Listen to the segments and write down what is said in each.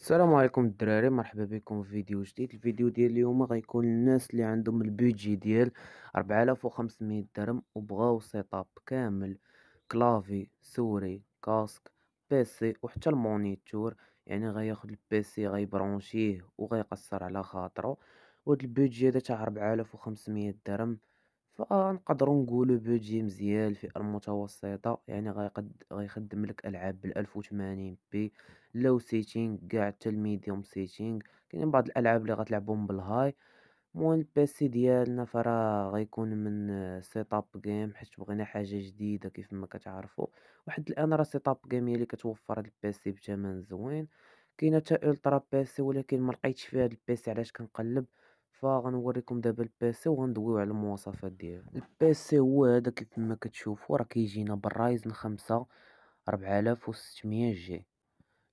السلام عليكم الدراري مرحبا بكم في فيديو جديد الفيديو ديال اليوم غيكون الناس اللي عندهم البيجي ديال 4500 درهم وبغاو سيتاب كامل كلافي سوري كاسك بيسي وحتى المونيتور يعني غياخد البيسي غيبرونشيه وغيقصر على خاطرو وهاد البيجي هذا تاع 4500 درهم فنقدروا آه، نقولوا بودجي مزيان الفئه المتوسطه يعني غيقد غيخدم لك العاب بال 1080 بي لو سيتينغ كاع حتى الميديوم سيتينغ كاينين بعض الالعاب اللي غتلعبهم بالهاي مون البيسي ديالنا فراه غيكون من سيت اب جيم حيت بغينا حاجه جديده كيف ما كتعرفوا واحد الان راه سيت اب جيم هي اللي كتوفر هاد البيسي بثمن زوين كاينه حتى الترا بيسي ولكن ما لقيتش فيها هاد البيسي علاش كنقلب فغنوريكم دابا البيسي وغندويو على المواصفات ديالو البيسي هو هذا كيف ما كتشوفوا راه كيجينا بالرايزن 5 4600 جي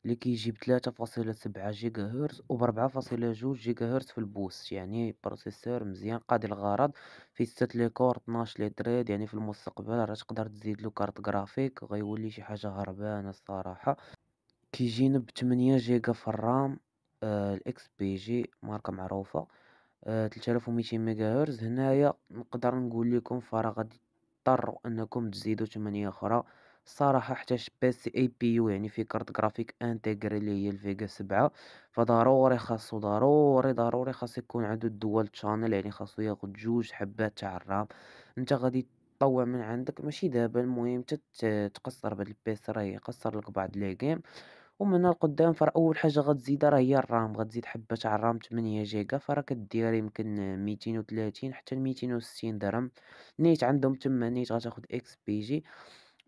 اللي كيجي ب 3.7 جيجا هرتز و 4.2 جيجا هرتز في البوست يعني بروسيسور مزيان قاضي الغرض في 6 لي كور 12 لي دريد يعني في المستقبل راه تقدر تزيد له كارت غرافيك غيولي شي حاجه هربانه الصراحه كيجينا ب 8 جيجا في الرام آه الاكس بي جي ماركه معروفه وميتين ميجا هرتز هنايا نقدر نقول لكم فراه غادي تضطروا انكم تزيدوا 8 اخرى صراحه حتى بس اي بي يو يعني في كارت جرافيك انتجري اللي هي الفيجا سبعة فضروري خاصو ضروري ضروري خاص يكون عنده الدول تشانل يعني خاصو ياخد جوج حبات تاع الرام انت غادي تطوع من عندك ماشي دابا المهم تقصر بهاد البيس راه يقصر لك بعض لي جيم ومن القدام فرا اول حاجه غتزيد راه هي الرام غتزيد حبه تاع الرام 8 جيجا فرا كدير يمكن 230 حتى 260 درهم نيت عندهم تما نيت غتاخد اكس بي جي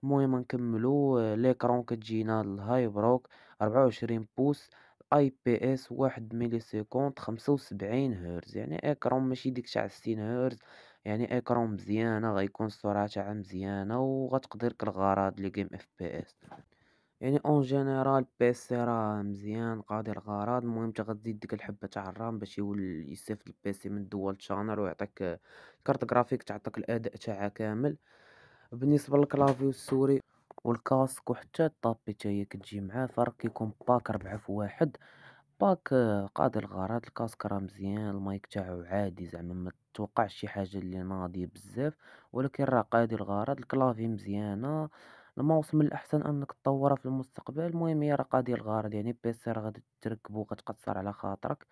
المهم نكملو آه، ليكرون كتجينا الهاي بروك 24 بوس اي بي اس 1 ملي سيكوند 75 هرتز يعني اكرون ماشي ديك تاع 60 هرتز يعني اكرون مزيانه غيكون السرعه تاعها مزيانه وغتقدر كل الغرض لي جيم اف بي اس يعني اون جينيرال بيسي راه مزيان قادر الغرض المهم تغدي ديك الحبه تاع الرام باش يولي يستافد البيسي من دول شانر ويعطيك كارت غرافيك تعطيك الاداء تاعها كامل بالنسبه للكلافي السوري والكاسك وحتى الطابي حتى كتجي معاه فرق كيكون باك ربعة في واحد باك قادر الغرض الكاسك راه مزيان المايك تاعو عادي زعما ما توقعش شي حاجه اللي ناضيه بزاف ولكن راه قادر الغرض الكلافي مزيانه الماوس من الأحسن أنك تطوره في المستقبل المهم هي راه قاضي الغرض يعني بيسي راه غادي تركبو غتقصر على خاطرك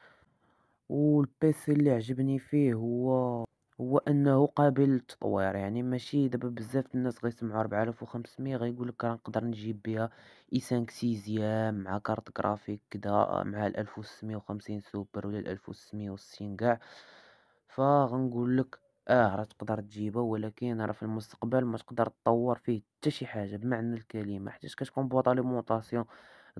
والبيسي اللي عجبني فيه هو هو انه قابل للتطوير يعني ماشي دابا بزاف الناس غيسمعوا 4500 غيقول لك راه نقدر نجيب بها اي 5 سيزيام مع كارت جرافيك كدا مع ال 1650 سوبر ولا ال 1660 كاع فغنقول لك اه راه تقدر تجيبه ولكن راه في المستقبل ما تقدر تطور فيه حتى شي حاجه بمعنى الكلمه حيت كتكون بواط اليمونطاسيون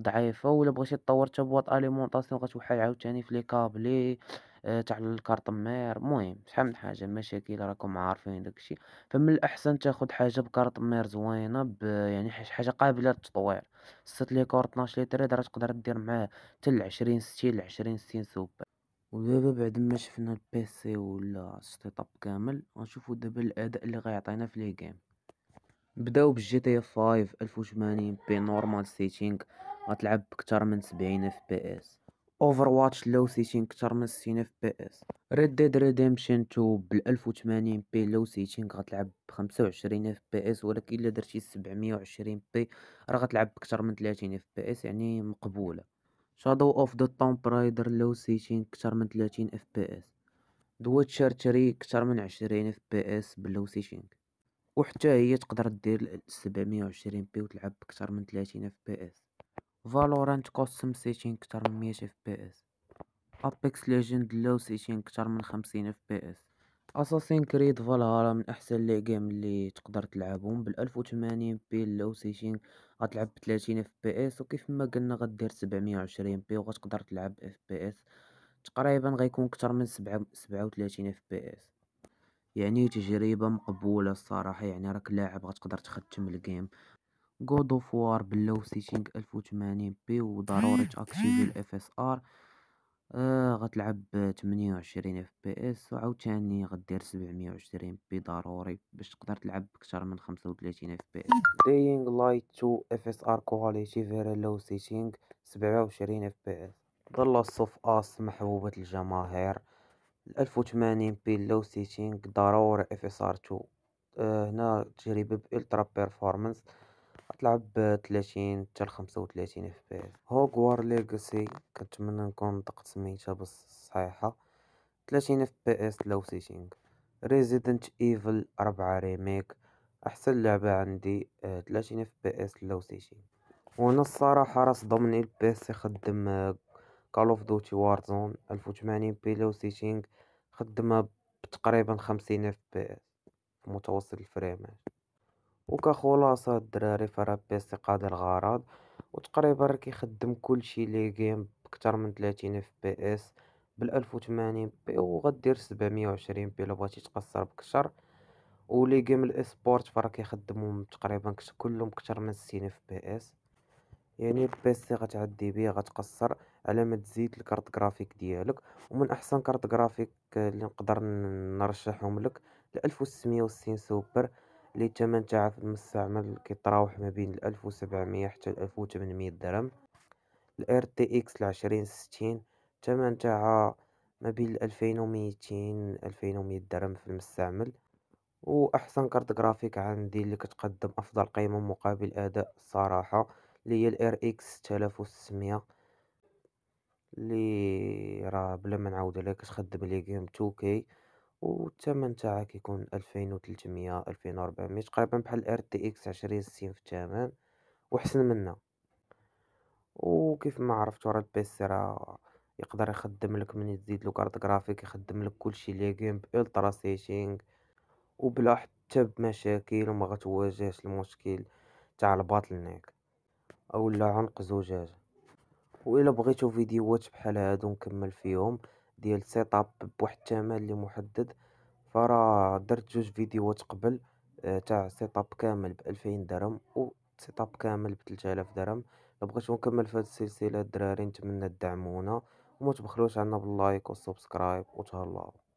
ضعيفه ولا بغيتي تطور حتى بواط اليمونطاسيون غتوحل عاوتاني في لي كابلي آه تاع الكارت مير المهم شحال من حاجه مشاكل راكم عارفين داكشي فمن الاحسن تاخد حاجه بكارت مير زوينه يعني حاجه قابله للتطوير لي ليكور 12 لتر راه تقدر دير معاه حتى ل 20 60 ل 20 60 سوبر ودابا بعد ما شفنا البيسي ولا السيت اب كامل غنشوفو دابا الاداء اللي غيعطينا في لي جيم نبداو بالجي تي 5 1080 بي نورمال سيتينغ غتلعب بكثر من 70 اف بي اس اوفر واتش لو سيتينغ كثر من 60 اف بي اس ريد ديد ريديمشن 2 بال 1080 بي لو سيتينغ غتلعب ب 25 اف بي اس ولكن الا درتي 720 بي راه غتلعب بكثر من 30 اف بي اس يعني مقبوله شادو اوف ذا تومب رايدر لو سيتين كتر من 30 اف بي اس دويتشر تري كتر من 20 اف بي اس بلو سيتينغ وحتى هي تقدر دير 720 بي وتلعب بكتر من 30 اف بي اس فالورانت كوستم سيتين كتر من 100 اف بي اس ابيكس ليجند لو سيتين كتر من 50 اف بي اس اساسين كريد فالهالا من احسن لي جيم اللي تقدر تلعبهم بال1080 بي لو سيشين غتلعب ب 30 اف بي اس وكيف ما قلنا غدير 720 بي وغتقدر تلعب اف بي اس تقريبا غيكون اكثر من 37 اف بي اس يعني تجربه مقبوله الصراحه يعني راك لاعب غتقدر تختم الجيم جود اوف وار باللو سيتينغ 1080 بي وضروري تاكتيفي الاف اس ار آه، غتلعب تمنية وعشرين اف بي اس وعاوتاني غدير سبعمية وعشرين بي ضروري باش تقدر تلعب بكتر من خمسة وتلاتين اف بي اس داينغ لايت 2 اف اس ار كواليتي فيري لو سيتينغ سبعة وعشرين اف بي اس ظل الصف اس محبوبة الجماهير الف وتمانين بي لو سيتينغ ضروري اف اس ار 2 هنا تجربة بالترا بيرفورمانس تلعب 30 حتى ل 35 اف بي اس هوغ وار ليغاسي كنتمنى نكون نطقت سميتها بالصحيحه 30 اف بي اس لو سيتينغ ريزيدنت ايفل 4 ريميك احسن لعبه عندي 30 اف بي اس لو سيتينغ وانا الصراحه راس ضمني البي اس يخدم كول اوف دوتي وارزون 1080 بي لو سيتينغ خدمها بتقريبا 50 اف بي اس متوسط الفريمات وكخلاصة الدراري فربي استيقاظ الغرض وتقريبا كيخدم كلشي لي جيم بكتر من 30 اف بي اس بالالف وثمانين بي وغدير 720 بي لو بغيتي تقصر بكتر ولي جيم الاسبورت فراه كيخدمهم تقريبا كلهم كتر من 60 اف بي اس يعني البيسي غتعدي بيه غتقصر على ما تزيد الكارت جرافيك ديالك ومن احسن كارت جرافيك اللي نقدر نرشحهم لك ل 1660 سوبر اللي الثمن تاعها في المستعمل كيتراوح ما بين الألف وسبعمية حتى الألف وتمنمية درهم الار تي اكس العشرين ستين الثمن تاعها ما بين الألفين وميتين ألفين ومية درهم في المستعمل واحسن كارت جرافيك عندي اللي كتقدم افضل قيمه مقابل اداء الصراحه اللي هي الار اكس 6600 اللي راه بلا ما نعاود عليها كتخدم لي جيم 2 كي والثمن تاعها كيكون ألفين 2400 ألفين تقريبا بحال ار تي اكس عشرين ستين في الثمن وحسن منها وكيف ما عرفتو راه البيسي راه يقدر يخدم لك من تزيد له كارت غرافيك يخدم لك كلشي لي جيم بالترا سيتينغ وبلا حتى بمشاكل وما غتواجهش المشكل تاع الباطل نيك اولا عنق زجاجه و الى بغيتو فيديوهات بحال هادو نكمل فيهم ديال سيت اب بواحد الثمن اللي محدد فرا درت جوج فيديوهات قبل آه، تاع سيت اب كامل ب 2000 درهم و سيت اب كامل ب 3000 درهم بغيتو نكمل في هاد السلسله الدراري نتمنى تدعمونا وما تبخلوش عنا باللايك والسبسكرايب وتهلاو